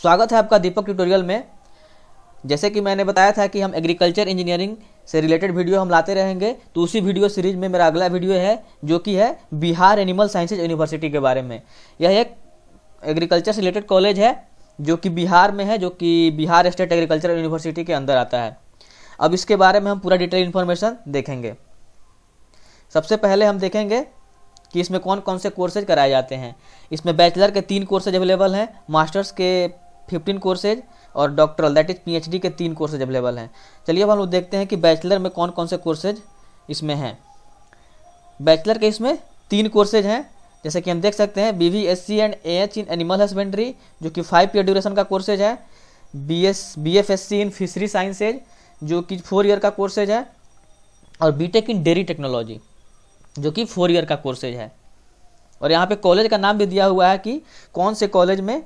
स्वागत है आपका दीपक ट्यूटोरियल में जैसे कि मैंने बताया था कि हम एग्रीकल्चर इंजीनियरिंग से रिलेटेड वीडियो हम लाते रहेंगे तो उसी वीडियो सीरीज में मेरा अगला वीडियो है जो कि है बिहार एनिमल साइंसेज यूनिवर्सिटी के बारे में यह एक एग्रीकल्चर से रिलेटेड कॉलेज है जो कि बिहार में है जो कि बिहार स्टेट एग्रीकल्चर यूनिवर्सिटी के अंदर आता है अब इसके बारे में हम पूरा डिटेल इन्फॉर्मेशन देखेंगे सबसे पहले हम देखेंगे कि इसमें कौन कौन से कोर्सेज कराए जाते हैं इसमें बैचलर के तीन कोर्सेज अवेलेबल हैं मास्टर्स के फिफ्टीन कोर्सेज और डॉक्टरल दैट इज पीएचडी के तीन कोर्सेज अवेलेबल हैं चलिए अब हम लोग देखते हैं कि बैचलर में कौन कौन से कोर्सेज इसमें हैं बैचलर के इसमें तीन कोर्सेज हैं जैसे कि हम देख सकते हैं B and A in animal husbandry जो कि फाइव ईयर ड्यूरेशन का कोर्सेज है B S in fishery sciences जो कि फोर ईयर का कोर्सेज है और बी इन डेयरी टेक्नोलॉजी जो कि फोर ईयर का कोर्सेज है और यहाँ पे कॉलेज का नाम भी दिया हुआ है कि कौन से कॉलेज में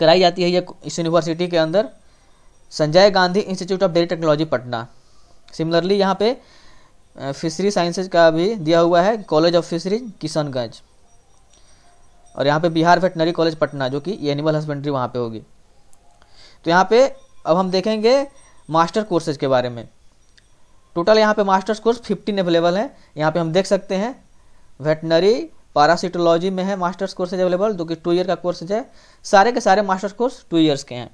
कराई जाती है ये इस यूनिवर्सिटी के अंदर Sanjay Gandhi institute of dairy technology Patna similarly यहाँ पे फिशरी साइंसेज का भी दिया हुआ है कॉलेज ऑफ फिशरी किशनगंज और यहाँ पे बिहार वेटनरी कॉलेज पटना जो कि एनिमल हस्बेंड्री वहाँ पे होगी तो यहाँ पे अब हम देखेंगे मास्टर कोर्सेज के बारे में टोटल यहाँ पे मास्टर्स कोर्स फिफ्टीन अवेलेबल है यहाँ पे हम देख सकते हैं वेटनरी पारासिटोलॉजी में है मास्टर्स कोर्सेज अवेलेबल जो कि टू ईयर का कोर्स है सारे के सारे मास्टर्स कोर्स टू ईयर्स के हैं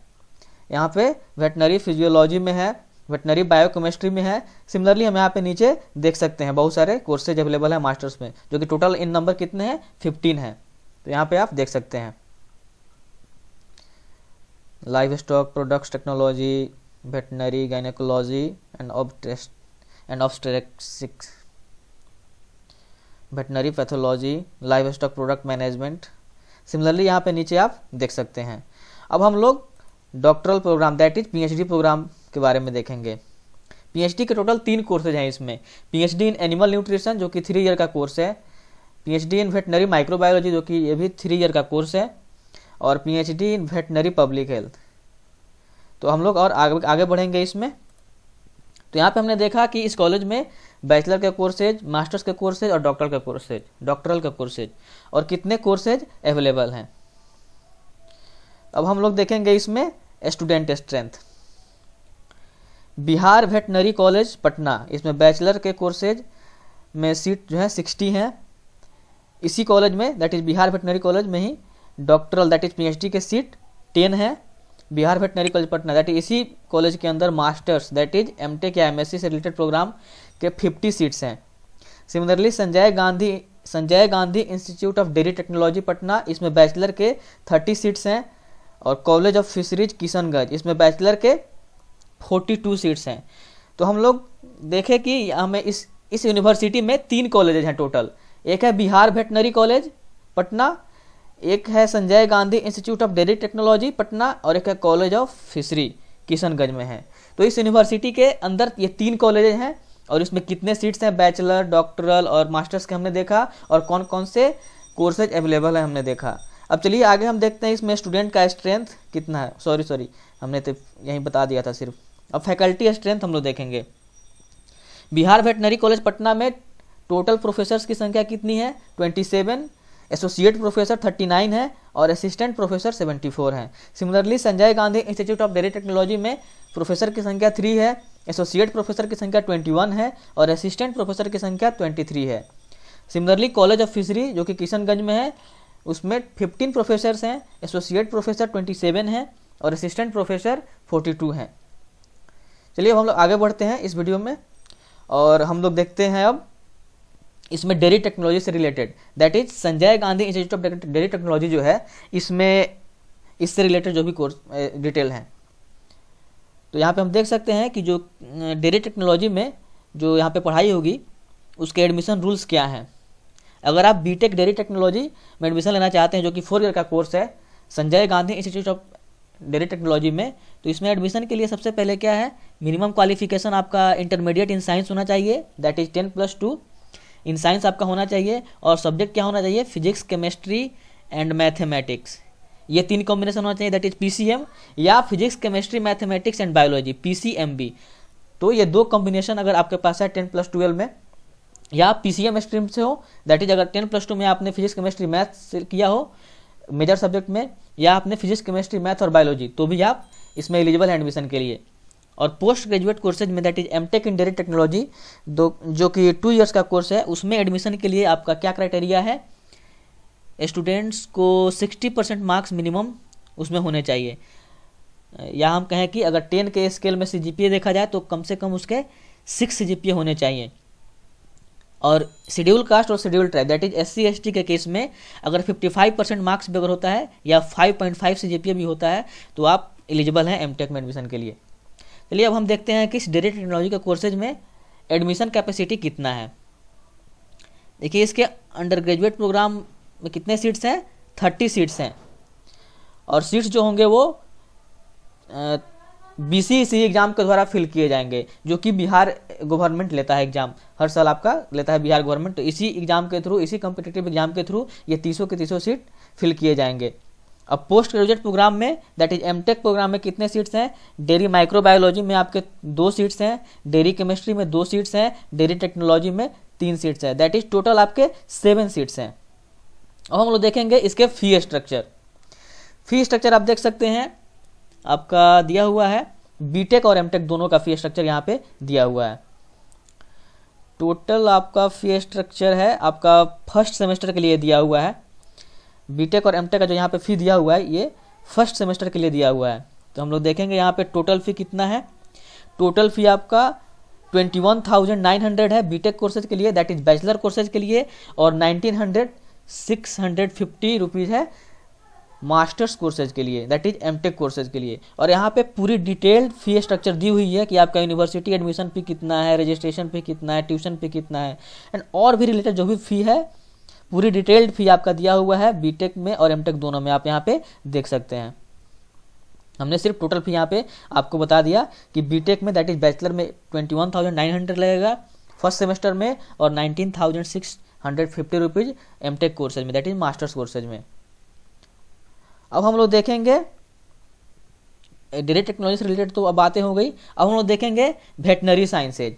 यहाँ पे वेटनरी फिजियोलॉजी में है वेटनरी बायोकेमिस्ट्री में है सिमिलरली हम यहाँ पे नीचे देख सकते हैं बहुत सारे कोर्सेज अवेलेबल है मास्टर्स में जो कि टोटल इन नंबर कितने हैं फिफ्टीन है तो यहाँ पे आप देख सकते हैं livestock products technology veterinary gynaecology and ऑब्टेस्ट and obstetrics veterinary pathology livestock product management similarly यहाँ पे नीचे आप देख सकते हैं अब हम लोग doctoral programme that is PhD programme के बारे में देखेंगे पीएचडी के टोटल तीन कोर्सेज हैं इसमें पीएचडी इन एनिमल न्यूट्रिशन जो कि थ्री ईयर का कोर्स है पीएचडी इन वेटनरी माइक्रोबायोलॉजी जो कि ये भी थ्री ईयर का कोर्स है और PhD in veterinary public health तो हम लोग और आगे आगे बढ़ेंगे इसमें तो यहाँ पे हमने देखा कि इस कॉलेज में बैचलर के कोर्सेज मास्टर्स के कोर्सेज और डॉक्टर के कोर्सेज डॉक्टरल के कोर्सेज और कितने कोर्सेज अवेलेबल हैं अब हम लोग देखेंगे इसमें student strength Bihar veterinary college Patna इसमें बैचलर के कोर्सेज में सीट जो है सिक्सटी हैं इसी कॉलेज में that is Bihar veterinary college में ही डॉक्टरल दैट इज़ पी के सीट टेन है Bihar veterinary college Patna that is इसी कॉलेज के अंदर मास्टर्स दैट इज एम या एम से रिलेटेड प्रोग्राम के 50 सीट्स हैं similarly Sanjay Gandhi Sanjay Gandhi institute of dairy technology Patna इसमें बैचलर के 30 सीट्स हैं और कॉलेज ऑफ फिशरीज किशनगंज इसमें बैचलर के 42 सीट्स हैं तो हम लोग देखें कि हमें इस इस यूनिवर्सिटी में तीन कॉलेज हैं टोटल एक है बिहार वेटनरी कॉलेज पटना एक है Sanjay Gandhi institute of dairy technology Patna और एक है कॉलेज ऑफ फिशरी किशनगंज में है तो इस यूनिवर्सिटी के अंदर ये तीन कॉलेज हैं और इसमें कितने सीट्स हैं बैचलर डॉक्टरल और मास्टर्स के हमने देखा और कौन कौन से कोर्सेज अवेलेबल है हमने देखा अब चलिए आगे हम देखते हैं इसमें स्टूडेंट का स्ट्रेंथ कितना है सॉरी सॉरी हमने तो यहीं बता दिया था सिर्फ अब फैकल्टी स्ट्रेंथ हम लोग देखेंगे बिहार वेटनरी कॉलेज पटना में टोटल प्रोफेसर्स की संख्या कितनी है twenty seven associate professor thirty nine है और असिस्टेंट प्रोफेसर सेवेंटी फोर हैं similarly Sanjay Gandhi institute of dairy technology में प्रोफेसर की संख्या थ्री है एसोसिएट प्रोफेसर की संख्या 21 है और असिस्टेंट प्रोफेसर की संख्या 23 है सिमिलरली कॉलेज ऑफ फिशरी जो कि किशनगंज में है उसमें 15 प्रोफेसर्स हैं एसोसिएट प्रोफेसर 27 हैं और असिस्टेंट प्रोफेसर 42 हैं चलिए अब हम लोग आगे बढ़ते हैं इस वीडियो में और हम लोग देखते हैं अब इसमें डेयरी टेक्नोलॉजी से related that is Sanjay Gandhi institute of dairy technology जो है इसमें इससे रिलेटेड जो भी कोर्स डिटेल हैं तो यहाँ पे हम देख सकते हैं कि जो डेरी टेक्नोलॉजी में जो यहाँ पे पढ़ाई होगी उसके एडमिशन रूल्स क्या हैं अगर आप टेक डेरी टेक्नोलॉजी में एडमिशन लेना चाहते हैं जो कि फोर ईयर का कोर्स है Sanjay Gandhi institute of dairy technology में तो इसमें एडमिशन के लिए सबसे पहले क्या है मिनिमम क्वालिफिकेशन आपका इंटरमीडिएट इन साइंस होना चाहिए that is ten plus two in science आपका होना चाहिए और सब्जेक्ट क्या होना चाहिए फिजिक्स केमिस्ट्री एंड मैथमेटिक्स ये तीन कॉम्बिनेशन होना चाहिए दैट इज पीसीएम या physics chemistry mathematics and biology PCMB तो ये दो कॉम्बिनेशन अगर आपके पास है टेन प्लस ट्वेल्व में या पीसीएम स्ट्रीम से हो दैट इज अगर टेन प्लस टू में आपने फिजिक्स केमिस्ट्री मैथ किया हो मेजर सब्जेक्ट में या आपने फिजिक्स केमिस्ट्री मैथ और बायोलॉजी तो भी आप इसमें एलिजिबल है एडमिशन के लिए और पोस्ट ग्रेजुएट कोर्सेज में that is M tech in direct technology दो जो कि टू ईयर्स का कोर्स है उसमें एडमिशन के लिए आपका क्या क्राइटेरिया है स्टूडेंट्स को सिक्सटी परसेंट मार्क्स मिनिमम उसमें होने चाहिए या हम कहें कि अगर टेन के स्केल में सी जी देखा जाए तो कम से कम उसके सिक्स सी होने चाहिए और शेड्यूल कास्ट और schedule tribe that is S C के केस में अगर 55 परसेंट मार्क्स भी अगर होता है या 5.5 सी भी होता है तो आप एलिजिबल हैं एम e में एडमिशन के लिए चलिए अब हम देखते हैं कि इस डायरेक्ट टेक्नोलॉजी के कोर्सेज में एडमिशन कैपेसिटी कितना है देखिए इसके अंडर ग्रेजुएट प्रोग्राम में कितने सीट्स हैं थर्टी सीट्स हैं और सीट्स जो होंगे वो बी सी सी एग्ज़ाम के द्वारा फिल किए जाएंगे जो कि बिहार गवर्नमेंट लेता है एग्ज़ाम हर साल आपका लेता है बिहार गवर्नमेंट तो इसी एग्ज़ाम के थ्रू इसी कम्पिटेटिव एग्ज़ाम के थ्रू ये तीसों के तीसों सीट फिल किए जाएंगे अब पोस्ट ग्रेजुएट प्रोग्राम में दैट इज एमटेक प्रोग्राम में कितने सीट्स हैं डेयरी माइक्रोबायोलॉजी में आपके दो सीट्स हैं डेयरी केमिस्ट्री में दो सीट्स हैं डेयरी टेक्नोलॉजी में तीन सीट्स हैं दैट इज टोटल आपके सेवन सीट्स हैं अब हम लोग देखेंगे इसके फी स्ट्रक्चर फी स्ट्रक्चर आप देख सकते हैं आपका दिया हुआ है बीटेक और एमटेक दोनों का फी स्ट्रक्चर यहाँ पे दिया हुआ है टोटल आपका फी स्ट्रक्चर है आपका फर्स्ट सेमेस्टर के लिए दिया हुआ है बीटेक और एमटेक का जो यहाँ पे फी दिया हुआ है ये फर्स्ट सेमेस्टर के लिए दिया हुआ है तो हम लोग देखेंगे यहाँ पे टोटल फी कितना है टोटल फी आपका twenty one thousand nine hundred है बीटेक कोर्सेज के लिए दैट इज बैचलर कोर्सेज के लिए और nineteen hundred six hundred fifty rupees है मास्टर्स कोर्सेज के लिए दैट इज एमटेक कोर्सेज के लिए और यहाँ पे पूरी डिटेल्ड फी स्ट्रक्चर दी हुई है कि आपका यूनिवर्सिटी एडमिशन फी कितना है रजिस्ट्रेशन फी कितना है ट्यूशन फी कितना है एंड और भी रिलेटेड जो भी फी है पूरी डिटेल्ड फी आपका दिया हुआ है बीटेक में और एमटेक दोनों में आप यहाँ पे देख सकते हैं हमने सिर्फ टोटल फी यहाँ पे आपको बता दिया कि बीटेक में दैट इज बैचलर में twenty one thousand nine hundred लगेगा फर्स्ट सेमेस्टर में और nineteen thousand six hundred fifty rupees M tech courses में दैट इज मास्टर्स कोर्सेज में अब हम लोग देखेंगे डायरेक्ट टेक्नोलॉजी से रिलेटेड तो अब बातें हो गई अब हम लोग देखेंगे veterinary sciences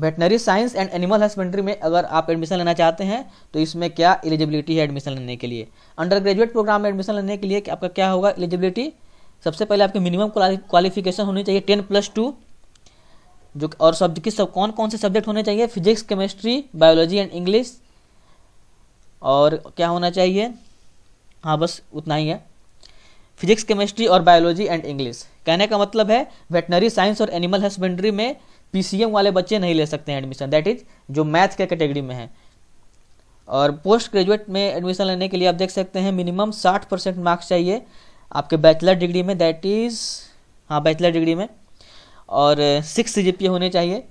veterinary science and animal husbandry में अगर आप एडमिशन लेना चाहते हैं तो इसमें क्या एलिजिबिलिटी है एडमिशन लेने के लिए अंडर ग्रेजुएट प्रोग्राम में एडमिशन लेने के लिए आपका क्या होगा एलिजिबिलिटी सबसे पहले आपके मिनिमम क्वालिफिकेशन होनी चाहिए टेन प्लस टू जो और सब्जेक्ट किस सब कौन कौन से सब्जेक्ट होने चाहिए physics chemistry biology and English और क्या होना चाहिए हाँ बस उतना ही है फिजिक्स केमिस्ट्री और बायोलॉजी एंड इंग्लिश कहने का मतलब है वेटनरी साइंस और एनिमल हस्बेंड्री में पीसीएम वाले बच्चे नहीं ले सकते हैं एडमिशन दैट इज जो मैथ के कैटेगरी में है और पोस्ट ग्रेजुएट में एडमिशन लेने के लिए आप देख सकते हैं मिनिमम साठ परसेंट मार्क्स चाहिए आपके बैचलर डिग्री में दैट इज़ हाँ बैचलर डिग्री में और सिक्स सी होने चाहिए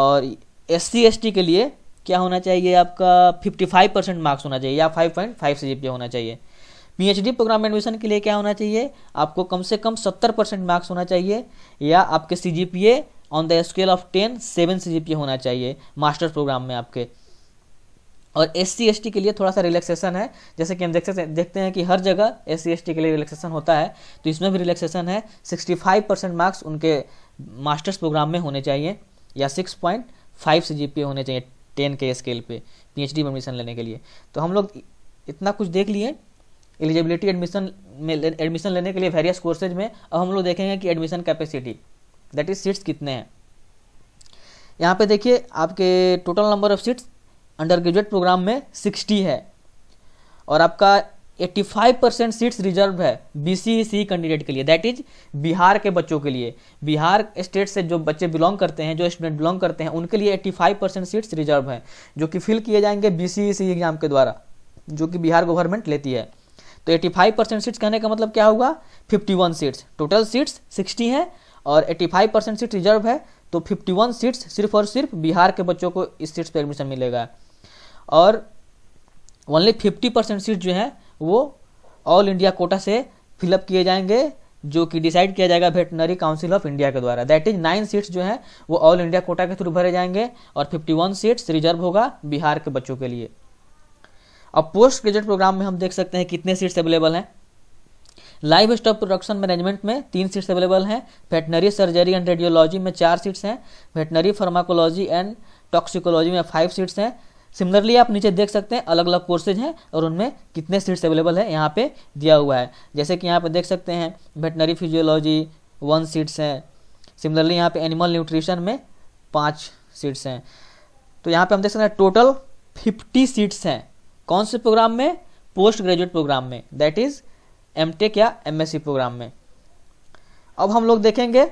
और एस सी के लिए क्या होना चाहिए आपका 55 परसेंट मार्क्स होना चाहिए या 5.5 पॉइंट फाइव सी होना चाहिए पीएचडी प्रोग्राम एडमिशन के लिए क्या होना चाहिए आपको कम से कम 70 परसेंट मार्क्स होना चाहिए या आपके C on the scale of ten seven C होना चाहिए मास्टर्स प्रोग्राम में आपके और एस सी के लिए थोड़ा सा रिलैक्सेशन है जैसे कि हम देख सकते देखते हैं कि हर जगह एस सी के लिए रिलैक्सेशन होता है तो इसमें भी रिलैक्सेशन है 65 परसेंट मार्क्स उनके मास्टर्स प्रोग्राम में होने चाहिए या 6.5 से जी होने चाहिए 10 के स्केल पे पीएचडी में एडमिशन लेने के लिए तो हम लोग इतना कुछ देख लिए एलिजिबिलिटी एडमिशन में एडमिशन लेने के लिए वेरियस कोर्सेज में अब हम लोग देखेंगे कि admission capacity that is seats कितने हैं यहाँ पे देखिए आपके total number of seats under graduate program में सिक्सटी है और आपका eighty five percent seats reserve है बी सी सी कैंडिडेट के लिए दैट इज बिहार के बच्चों के लिए बिहार स्टेट से जो बच्चे बिलोंग करते हैं जो स्टूडेंट बिलोंग करते हैं उनके लिए eighty five percent seats reserve हैं जो कि फिल किए जाएंगे बी सी सी एग्जाम के द्वारा जो कि बिहार गवर्नमेंट लेती है तो एट्टी फाइव परसेंट सीट्स कहने का मतलब क्या होगा fifty one seats total seats sixty हैं और eighty five percent seat reserve है तो फिफ्टी वन सीट्स सिर्फ और सिर्फ बिहार के बच्चों को इस सीट्स पर एडमिशन मिलेगा और ओनली फिफ्टी परसेंट सीट जो है वो ऑल इंडिया कोटा से फिलअप किए जाएंगे जो कि डिसाइड किया जाएगा वेटनरी काउंसिल ऑफ इंडिया के द्वारा दैट इज नाइन सीट्स जो है वो ऑल इंडिया कोटा के थ्रू भरे जाएंगे और फिफ्टी वन सीट्स रिजर्व होगा बिहार के बच्चों के लिए अब पोस्ट ग्रेजुएट प्रोग्राम में हम देख सकते हैं कितने सीट्स अवेलेबल हैं लाइव स्टॉक प्रोडक्शन मैनेजमेंट में तीन सीट्स अवेलेबल हैं वेटनरी सर्जरी एंड रेडियोलॉजी में चार सीट्स हैं वेटनरी फार्माकोलॉजी एंड टॉक्सिकोलॉजी में फाइव सीट्स हैं सिमिलरली आप नीचे देख सकते हैं अलग अलग कोर्सेज हैं और उनमें कितने सीट्स अवेलेबल है यहाँ पे दिया हुआ है जैसे कि यहाँ पे देख सकते हैं वेटनरी फिजियोलॉजी वन सीट्स हैं सिमिलरली यहाँ पे एनिमल न्यूट्रिशन में पाँच सीट्स हैं तो यहाँ पे हम देख सकते हैं टोटल फिफ्टी सीट्स हैं कौन से प्रोग्राम में पोस्ट ग्रेजुएट प्रोग्राम में दैट इज एम या एम प्रोग्राम में अब हम लोग देखेंगे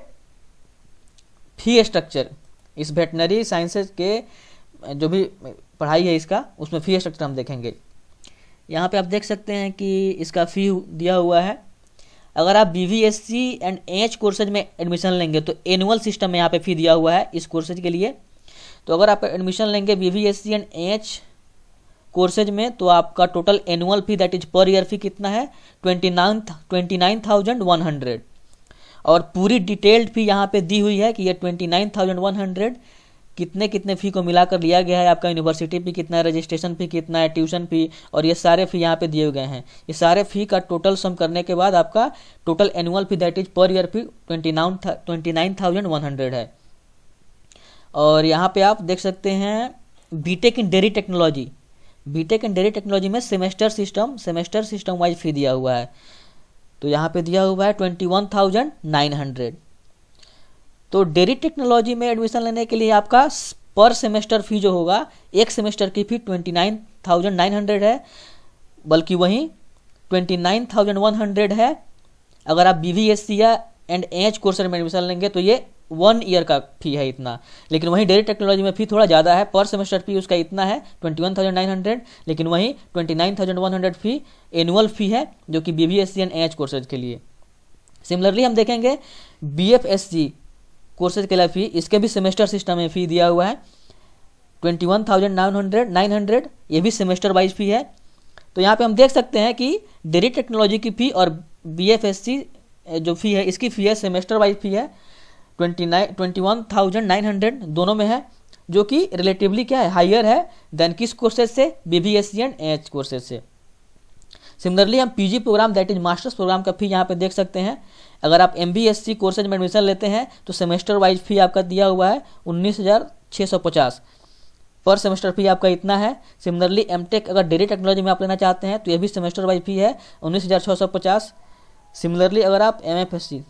फी स्ट्रक्चर इस वेटनरी साइंसेज के जो भी पढ़ाई है इसका उसमें फ़ी स्ट्रक्चर हम देखेंगे यहाँ पे आप देख सकते हैं कि इसका फ़ी दिया हुआ है अगर आप B V S C and H courses में एडमिशन लेंगे तो एनुअल सिस्टम में यहाँ पे फ़ी दिया हुआ है इस कोर्सेज के लिए तो अगर आप एडमिशन लेंगे B V S C and H courses में तो आपका total annual fee that is per year fee कितना है twenty nine twenty nine thousand one hundred और पूरी डिटेल्ड फी यहाँ पे दी हुई है कि ये twenty nine thousand one hundred कितने कितने फ़ी को मिलाकर लिया गया है आपका यूनिवर्सिटी फ़ी कितना है रजिस्ट्रेशन फ़ी कितना है ट्यूशन फ़ी और ये सारे फ़ी यहाँ पे दिए गए हैं ये सारे फ़ी का टोटल सम करने के बाद आपका total annual fee that is per year fee twenty nine twenty nine thousand one hundred है और यहाँ पे आप देख सकते हैं B tech in dairy technology B tech in dairy technology में semester system semester system wise fee दिया हुआ है तो यहाँ पे दिया हुआ है twenty one thousand nine hundred तो डेरी टेक्नोलॉजी में एडमिशन लेने के लिए आपका पर सेमेस्टर फी जो होगा एक सेमेस्टर की fee twenty nine thousand nine hundred है बल्कि वहीं twenty nine thousand one hundred है अगर आप बी वी एस सी या एंड एच कोर्स में एडमिशन लेंगे तो ये वन ईयर का फी है इतना लेकिन वहीं डेरी टेक्नोलॉजी में फी थोड़ा ज़्यादा है पर सेमेस्टर फी उसका इतना है twenty one thousand nine hundred लेकिन वहीं twenty nine thousand one hundred fee annual fee है जो कि B V S C and H courses के लिए सिमिलरली हम देखेंगे B F S C courses के लिए फ़ी इसके भी सेमेस्टर सिस्टम में फ़ी दिया हुआ है twenty one thousand nine hundred nine hundred ये भी सेमेस्टर वाइज फ़ी है तो यहाँ पे हम देख सकते हैं कि डेरी टेक्नोलॉजी की फ़ी और बी एफ एस सी जो फ़ी है इसकी फ़ी है सेमेस्टर वाइज फ़ी है twenty nine twenty one thousand nine hundred दोनों में है जो कि रिलेटिवली क्या है हायर है देन किस कोर्सेज से B B S C and H courses से सिमिलरली हम PG program that is masters program का फी यहाँ पे देख सकते हैं अगर आप M B S C courses में एडमिशन लेते हैं तो सेमेस्टर वाइज फी आपका दिया हुआ है उन्नीस हज़ार छः सौ पचास पर सेमेस्टर फी आपका इतना है सिमिलरली एम अगर डेरी टेक्नोलॉजी में आप लेना चाहते हैं तो यह भी सेमेस्टर वाइज फी है उन्नीस हज़ार छः सौ पचास सिमिलरली अगर आप M F S C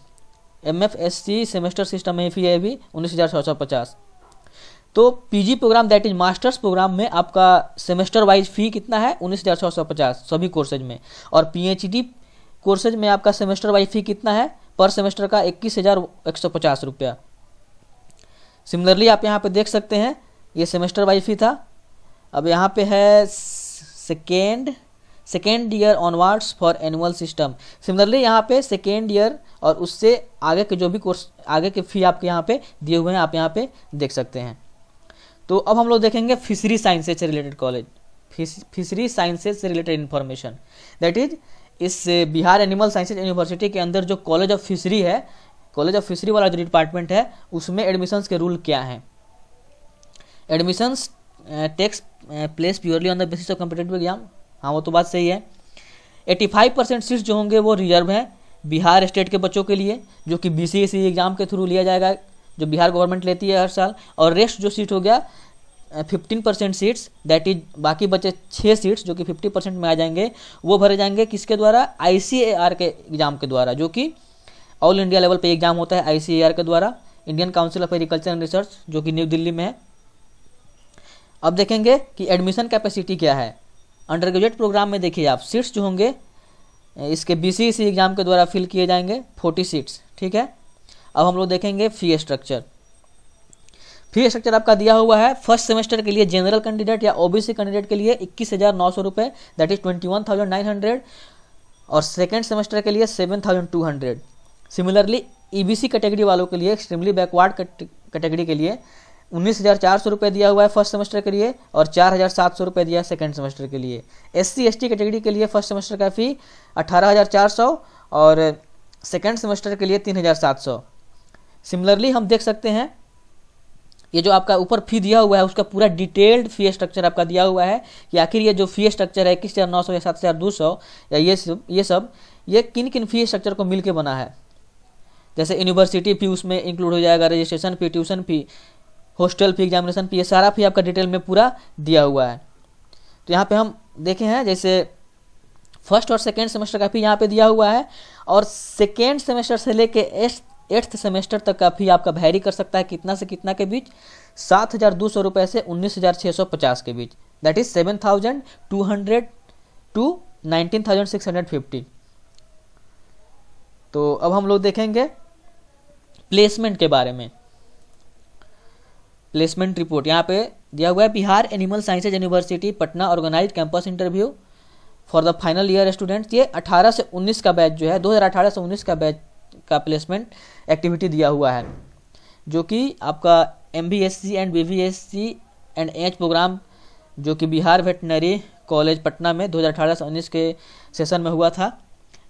M F S C semester system में फी है भी उन्नीस हज़ार छः सौ पचास तो PG program that is masters program में आपका सेमेस्टर वाइज फी कितना है उन्नीस हज़ार छः सौ पचास सभी कोर्सेज में और पीएचडी कोर्सेज में आपका सेमेस्टर वाइज फी कितना है पर सेमेस्टर का इक्कीस हज़ार एक सौ पचास रुपया सिमिलरली आप यहाँ पे देख सकते हैं ये सेमेस्टर वाइज फी था अब यहाँ पे है second second year onwards for annual system similarly यहाँ पे सेकेंड ईयर और उससे आगे के जो भी कोर्स आगे के फी आपके यहाँ पे दिए हुए हैं आप यहाँ पे देख सकते हैं तो अब हम लोग देखेंगे फिशरी साइंसेज से रिलेटेड कॉलेज फिशरी साइंसेज से रिलेटेड इन्फॉर्मेशन दैट इज इस uh, Bihar animal sciences university के अंदर जो कॉलेज ऑफ फिशरी है कॉलेज ऑफ फिशरी वाला जो डिपार्टमेंट है उसमें एडमिशन्स के रूल क्या हैं admissions takes place purely on the basis of competitive exam हाँ वो तो बात सही है 85 परसेंट सीट्स जो होंगे वो रिजर्व हैं बिहार स्टेट के बच्चों के लिए जो कि बी सी एग्ज़ाम के थ्रू लिया जाएगा जो बिहार गवर्नमेंट लेती है हर साल और रेस्ट जो सीट हो गया fifteen percent seats that is बाकी बचे छः सीट्स जो कि फिफ्टी परसेंट में आ जाएंगे वो भरे जाएंगे किसके द्वारा आई के एग्ज़ाम के द्वारा जो कि ऑल इंडिया लेवल पे एग्ज़ाम होता है आई के द्वारा Indian council of agriculture and research जो कि न्यू दिल्ली में है अब देखेंगे कि एडमिशन कैपेसिटी क्या है अंडर ग्रेजुएट प्रोग्राम में देखिए आप सीट्स जो होंगे इसके बी सी एग्ज़ाम के द्वारा फिल किए जाएंगे फोर्टी सीट्स ठीक है अब हम लोग देखेंगे फी स्ट्रक्चर फी स्ट्रक्चर आपका दिया हुआ है फर्स्ट सेमेस्टर के लिए जनरल कैंडिडेट या ओबीसी कैंडिडेट के लिए इक्कीस हज़ार नौ सौ रुपये that is twenty one thousand nine hundred और सेकेंड सेमेस्टर के लिए seven thousand two hundred similarly EBC category वालों के लिए एक्सट्रीमली बैकवर्ड कैटेगरी के लिए उन्नीस हज़ार चार सौ रुपये दिया हुआ है फर्स्ट सेमेस्टर के लिए और चार हज़ार सात सौ रुपये दिया है सेकेंड सेमेस्टर के लिए S C S T category के लिए फर्स्ट सेमेस्टर का फ़ी अठारह हज़ार चार सौ और सेकेंड सेमेस्टर के लिए तीन हज़ार सात सौ सिमिलरली हम देख सकते हैं ये जो आपका ऊपर फी दिया हुआ है उसका पूरा डिटेल्ड फी स्ट्रक्चर आपका दिया हुआ है कि आखिर ये जो फी स्ट्रक्चर है इक्कीस हज़ार नौ सौ या सात हज़ार दो सौ या ये सब ये सब ये किन किन फी स्ट्रक्चर को मिलके बना है जैसे यूनिवर्सिटी फी उसमें इंक्लूड हो जाएगा registration fee tuition fee hostel fee examination fee ये सारा फी आपका डिटेल में पूरा दिया हुआ है तो यहाँ पे हम देखे हैं जैसे फर्स्ट और सेकेंड सेमेस्टर का फी यहाँ पे दिया हुआ है और सेकेंड सेमेस्टर से लेके एट्थ एट्थ सेमेस्टर तक का फी आपका भैरी कर सकता है कितना से कितना के बीच सात हज़ार दो सौ रुपये से उन्नीस हज़ार छः सौ पचास के बीच that is seven thousand two hundred to nineteen thousand six hundred fifty तो अब हम लोग देखेंगे प्लेसमेंट के बारे में प्लेसमेंट रिपोर्ट यहाँ पे दिया हुआ है Bihar animal sciences university Patna organize campus interview for the final year students ये 18 से 19 का बैच जो है 2018 से 19 का बैच का प्लेसमेंट एक्टिविटी दिया हुआ है जो कि आपका M B S C and B S C and H program जो कि बिहार वेटनरी कॉलेज पटना में 2018 से उन्नीस के सेशन में हुआ था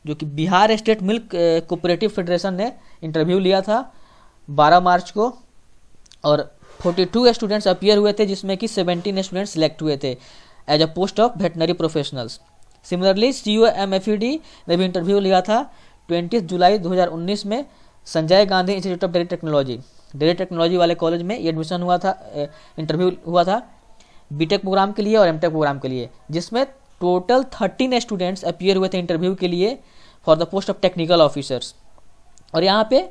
जो कि Bihar state milk cooperative federation ने इंटरव्यू लिया था 12 मार्च को और 42 स्टूडेंट्स अपियर हुए थे जिसमें कि 17 स्टूडेंट्स सेलेक्ट हुए थे as a post of veterinary professionals similarly C O M F E D ने भी इंटरव्यू लिया था ट्वेंटी जुलाई 2019 में Sanjay Gandhi institute of dairy technology dairy technology वाले कॉलेज में एडमिशन हुआ था इंटरव्यू हुआ था बीटेक प्रोग्राम के लिए और एमटेक प्रोग्राम के लिए जिसमें टोटल थर्टीन स्टूडेंट्स अपियर हुए थे इंटरव्यू के लिए for the post of technical officers और यहाँ पे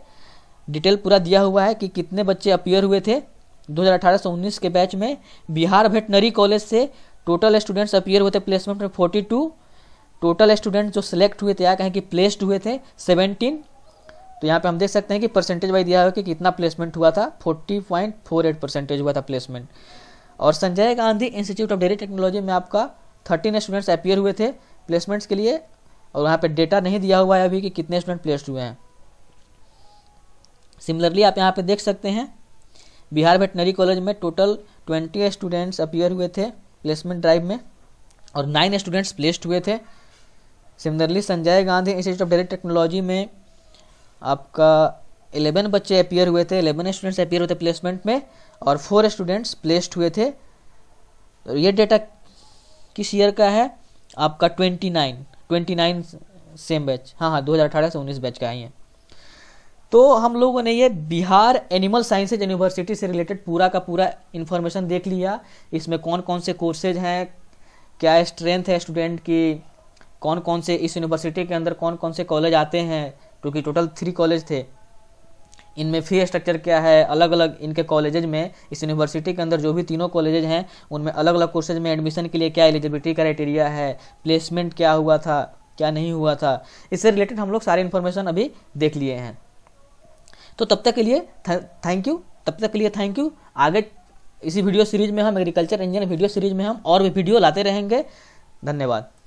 डिटेल पूरा दिया हुआ है कि कितने बच्चे अपियर हुए थे 2018-19 के बैच में बिहार वेटनरी कॉलेज से टोटल स्टूडेंट्स अपियर हुए थे प्लेसमेंट में 42 टोटल स्टूडेंट जो सिलेक्ट हुए थे या कहें कि प्लेस्ड हुए थे सेवेंटीन तो यहाँ पे हम देख सकते हैं कि परसेंटेज वाइज दिया है कि कितना प्लेसमेंट हुआ था 40.48 परसेंटेज हुआ था प्लेसमेंट और Sanjay Gandhi institute of dairy technology में आपका थर्टीन स्टूडेंट्स अपियर हुए थे प्लेसमेंट्स के लिए और वहाँ पर डेटा नहीं दिया हुआ है अभी कि कितने स्टूडेंट प्लेस्ड हुए हैं सिमिलरली आप यहाँ पे देख सकते हैं बिहार वेटनरी कॉलेज में टोटल ट्वेंटी स्टूडेंट्स अपियर हुए थे प्लेसमेंट ड्राइव में और नाइन स्टूडेंट्स प्लेस्ड हुए थे similarly Sanjay Gandhi institute of direct technology में आपका एलेवन बच्चे अपियर हुए थे एलेवन स्टूडेंट्स अपियर हुए थे प्लेसमेंट में और फोर स्टूडेंट्स प्लेस्ड हुए थे तो ये डेटा किस ईयर का है आपका twenty nine twenty nine same batch हाँ हाँ दो हज़ार अठारह से उन्नीस बैच का ही है तो हम लोगों ने ये बिहार एनिमल साइंसेज यूनिवर्सिटी से रिलेटेड पूरा का पूरा इन्फॉर्मेशन देख लिया इसमें कौन कौन से कोर्सेज हैं क्या स्ट्रेंथ है स्टूडेंट की कौन कौन से इस यूनिवर्सिटी के अंदर कौन कौन से कॉलेज आते हैं क्योंकि टोटल थ्री कॉलेज थे इनमें फी स्ट्रक्चर क्या है अलग अलग इनके कॉलेजेज में इस यूनिवर्सिटी के अंदर जो भी तीनों कॉलेजेज हैं उनमें अलग अलग कोर्सेज में एडमिशन के लिए क्या एलिजिबिलिटी क्राइटेरिया है प्लेसमेंट क्या हुआ था क्या नहीं हुआ था इससे रिलेटेड हम लोग सारे इन्फॉर्मेशन अभी देख लिए हैं तो तब तक के लिए थैंक यू तब तक के लिए थैंक यू आगे इसी वीडियो सीरीज में हम एग्रीकल्चर इंजीनियर वीडियो सीरीज में हम और भी वीडियो लाते रहेंगे धन्यवाद